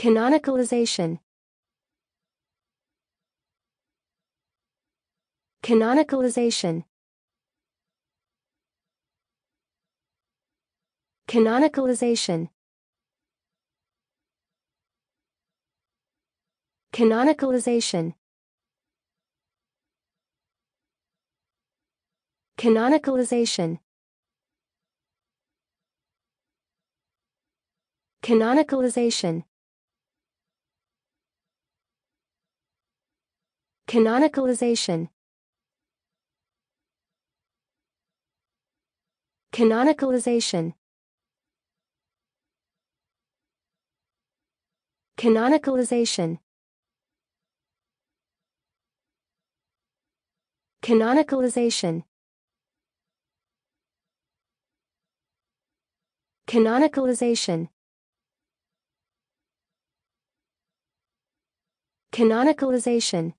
Canonicalization Canonicalization Canonicalization Canonicalization Canonicalization Canonicalization Canonicalization Canonicalization Canonicalization Canonicalization Canonicalization Canonicalization